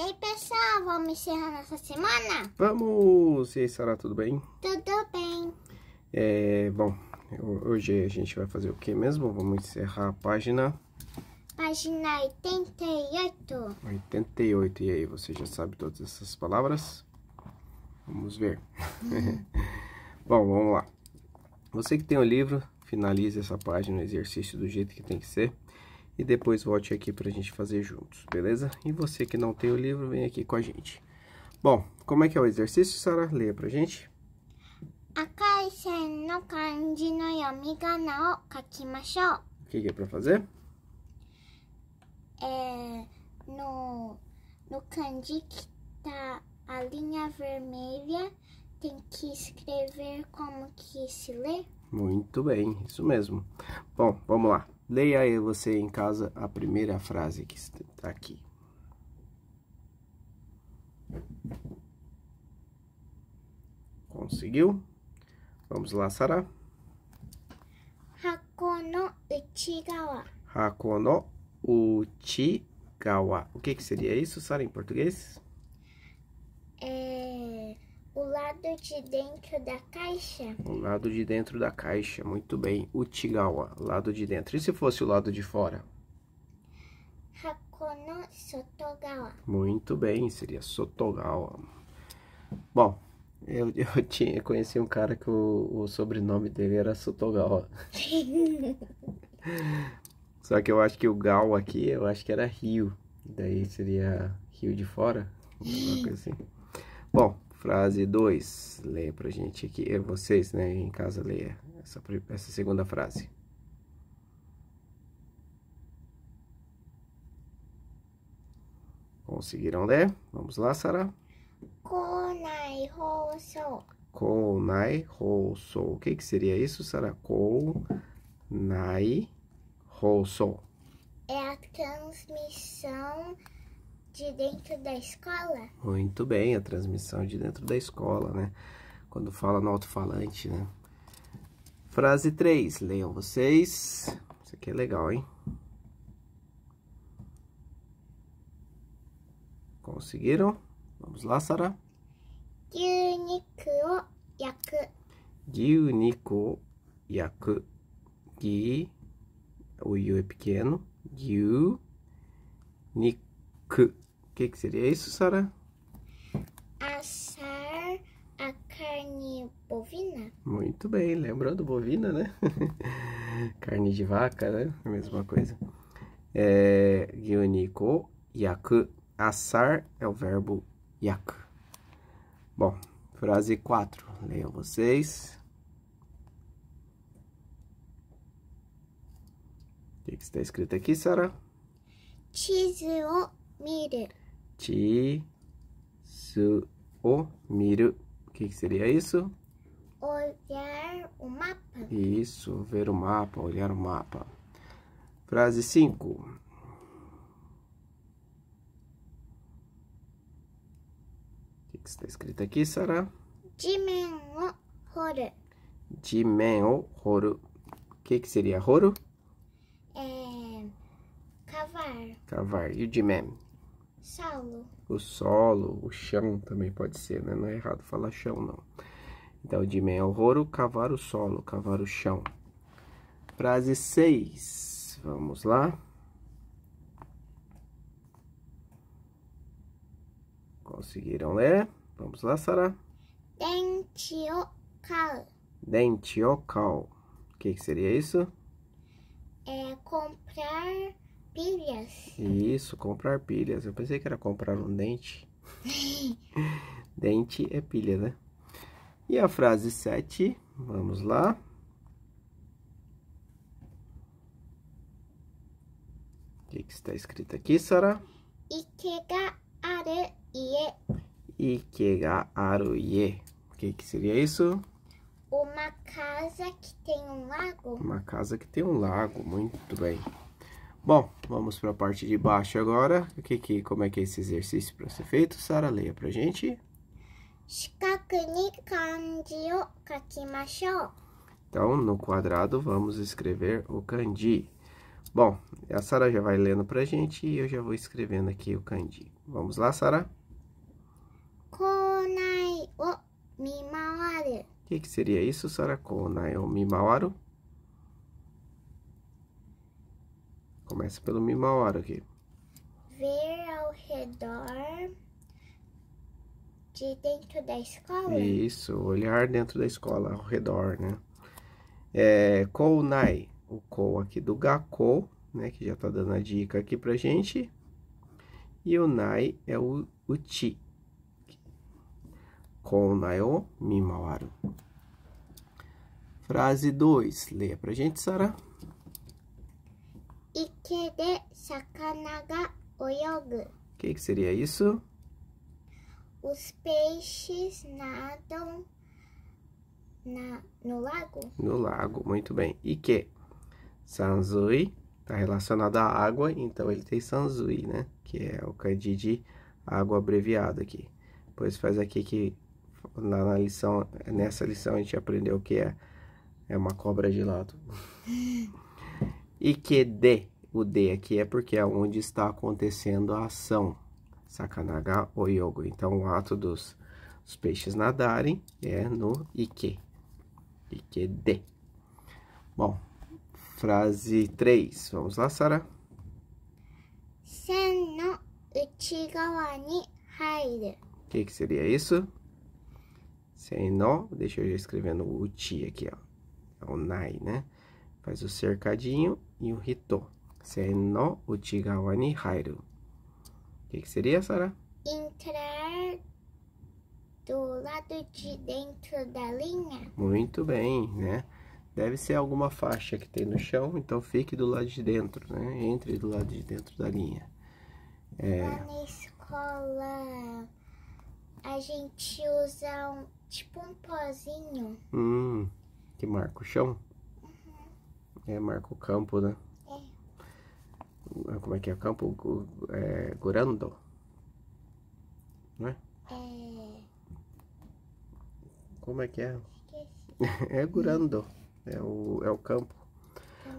E aí, pessoal, vamos encerrar nossa semana? Vamos! E aí, Sara, tudo bem? Tudo bem. É, bom, hoje a gente vai fazer o que mesmo? Vamos encerrar a página... Página 88. 88. E aí, você já sabe todas essas palavras? Vamos ver. bom, vamos lá. Você que tem o livro, finalize essa página, o exercício do jeito que tem que ser e depois volte aqui para a gente fazer juntos, beleza? E você que não tem o livro, vem aqui com a gente. Bom, como é que é o exercício, Sara? Leia pra gente. É o O que, que é para fazer? É, no, no kanji que tá a linha vermelha, tem que escrever como que se lê. Muito bem, isso mesmo. Bom, vamos lá. Leia aí você em casa a primeira frase que está aqui. Conseguiu? Vamos lá, Sara. Hakono Uchigawa. Hakono Uchigawa. O que, que seria isso, Sara, em português? É... O lado de dentro da caixa? O lado de dentro da caixa, muito bem. Utigawa, lado de dentro. E se fosse o lado de fora? Hakono sotogawa. Muito bem, seria sotogawa. Bom, eu, eu tinha, conheci um cara que o, o sobrenome dele era sotogawa. Só que eu acho que o gal aqui, eu acho que era rio. Daí seria rio de fora, Uma coisa assim. Bom... Frase 2. Leia pra gente aqui. É vocês, né? Em casa, leia essa, essa segunda frase. Conseguiram ler? Vamos lá, Sara. Konai Housou. Konai Housou. O que, que seria isso, Sara? Konai Housou. É a transmissão de dentro da escola? Muito bem, a transmissão de dentro da escola, né? Quando fala no alto-falante, né? Frase 3, leiam vocês. Isso aqui é legal, hein? Conseguiram? Vamos lá, Sara. Gyuniku o yaku. Gyuniku yaku. Gyu, o yu é pequeno. Gyu, niku que. O que, é que seria isso, Sara? Assar a carne bovina. Muito bem, lembrando bovina, né? carne de vaca, né? A mesma coisa. É, Gyoniko yaku. Assar é o verbo yaku. Bom, frase 4. Leiam vocês. O que, é que está escrito aqui, Sara? Cheese Miru. su o miru. O que, que seria isso? Olhar o mapa. Isso, ver o mapa, olhar o mapa. Frase 5. O que, que está escrito aqui, Sara? Jimen o horu. Jimen o horu. O que, que seria horu? É... Cavar. Cavar. E o jimen? Solo. O solo, o chão também pode ser, né? Não é errado falar chão, não. Então, de meia é horror, cavar o solo, cavar o chão. Frase 6. Vamos lá. Conseguiram ler? Vamos lá, Sara. Dente ocal. Dente ocal. O que, que seria isso? É comprar pilhas. Isso, comprar pilhas. Eu pensei que era comprar um dente. dente é pilha, né? E a frase 7, vamos lá. O que, que está escrito aqui, Sara? Ikega aru Ikega aru O que, que seria isso? Uma casa que tem um lago. Uma casa que tem um lago, muito bem. Bom, vamos para a parte de baixo agora. O que que, como é que é esse exercício para ser feito? Sara, leia para gente. Então, no quadrado, vamos escrever o kanji. Bom, a Sara já vai lendo para a gente e eu já vou escrevendo aqui o kanji. Vamos lá, Sara? Konai o mimawaru. O que, que seria isso, Sara? Konai o mimawaru? Começa pelo Mima Hora aqui. Ver ao redor de dentro da escola? Isso, olhar dentro da escola, ao redor, né? É, Kounai, o Kou aqui do Gakko, né? Que já tá dando a dica aqui pra gente. E o Nai é o Uchi. Kounai o Mimawaru. Frase 2, leia pra gente, Sara. けで魚が泳ぐ。O que, que seria isso? Os peixes nadam na, no lago. No lago, muito bem. E que? Sanzui está relacionado à água, então ele tem Sanzui, né? Que é o kanji de água abreviado aqui. Pois faz aqui que na, lição, nessa lição a gente aprendeu que é, é uma cobra de lado. e que de o D aqui é porque é onde está acontecendo a ação. Sakanaga ou yogo. Então, o ato dos, dos peixes nadarem é no Ike. Ike D. Bom, frase 3. Vamos lá, Sara. Sen no uchigawa ni hairu. O que, que seria isso? Sen no, deixa eu já escrever no uchi aqui, ó. É o nai, né? Faz o cercadinho e o hito. 線の内側に入る。O que, que seria, Sara? Entrar do lado de dentro da linha. Muito bem, né? Deve ser alguma faixa que tem no chão, então fique do lado de dentro, né? Entre do lado de dentro da linha. É... Lá na escola, a gente usa um, tipo um pozinho. Hum, que marca o chão? Uhum. É, marca o campo, né? É, como é que é? Campo é, Gurando? Não é? é? Como é que é? Esqueci. é Gurando. É o, é o campo. é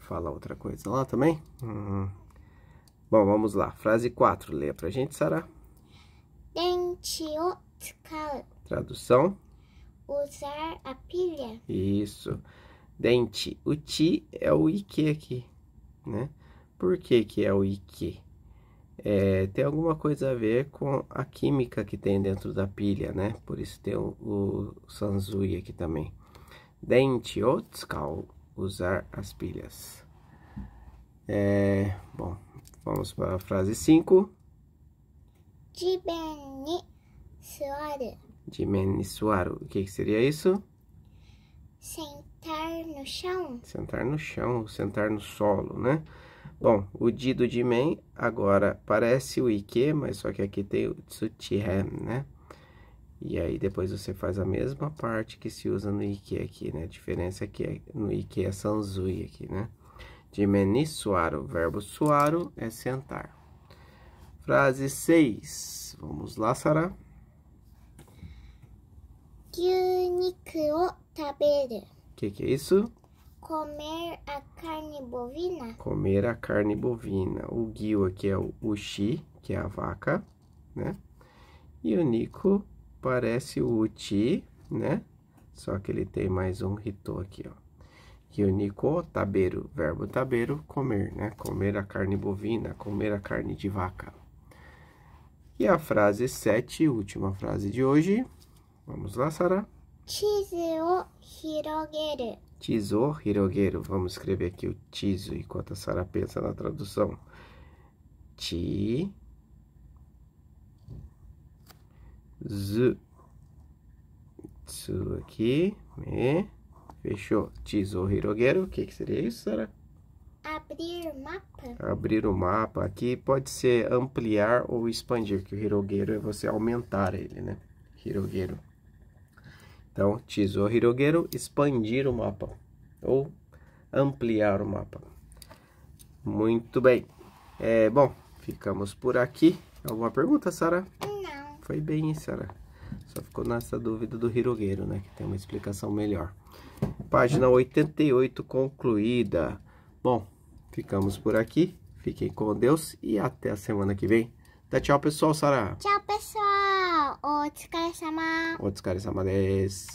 Fala outra coisa lá também? Hum. Bom, vamos lá. Frase 4. Leia pra gente, Sara. Dente Tradução. Usar a pilha. Isso dente. O ti é o ike aqui, né? Por que que é o ike? É, tem alguma coisa a ver com a química que tem dentro da pilha, né? Por isso tem o, o aqui também. Dente Otskal, usar as pilhas. É, bom, vamos para a frase 5. Jimene Suaru. Jimene Suaru. O que, que seria isso? Sentar no chão. Sentar no chão, sentar no solo, né? Bom, o di do men agora parece o Ike, mas só que aqui tem o Tsutihem, né? E aí depois você faz a mesma parte que se usa no Ike aqui, né? A diferença é que é- no Ike é Sanzui aqui, né? Jimen ni suaro, verbo suaro é sentar. Frase 6. Vamos lá, sará 牛肉を食べる。O que, que é isso? Comer a carne bovina. Comer a carne bovina. O guio aqui é o uchi, que é a vaca, né? E o Nico parece o uchi, né? Só que ele tem mais um rito aqui, ó. E tabeiro, verbo tabeiro, comer, né? Comer a carne bovina, comer a carne de vaca. E a frase 7, última frase de hoje, Vamos lá, Sara. Chizu o hirogeru. Chizu o hirogeru. Vamos escrever aqui o chizu enquanto a Sara pensa na tradução. Chi. Zu. Tsu aqui. Me. Fechou. Chizu o hirogeru. O que, que seria isso, Sara? Abrir o mapa. Abrir o mapa aqui pode ser ampliar ou expandir, que o hiroguero é você aumentar ele, né? Hiroguero. Então, Tizou Hirogero, expandir o mapa ou ampliar o mapa. Muito bem. É, bom, ficamos por aqui. Alguma pergunta, Sara? Não. Foi bem, hein, Sara? Só ficou nessa dúvida do Hirogero, né? Que tem uma explicação melhor. Página 88 concluída. Bom, ficamos por aqui. Fiquem com Deus e até a semana que vem. tchau, pessoal, Sara. Tchau, pessoal. お疲れ様。お疲れ様です。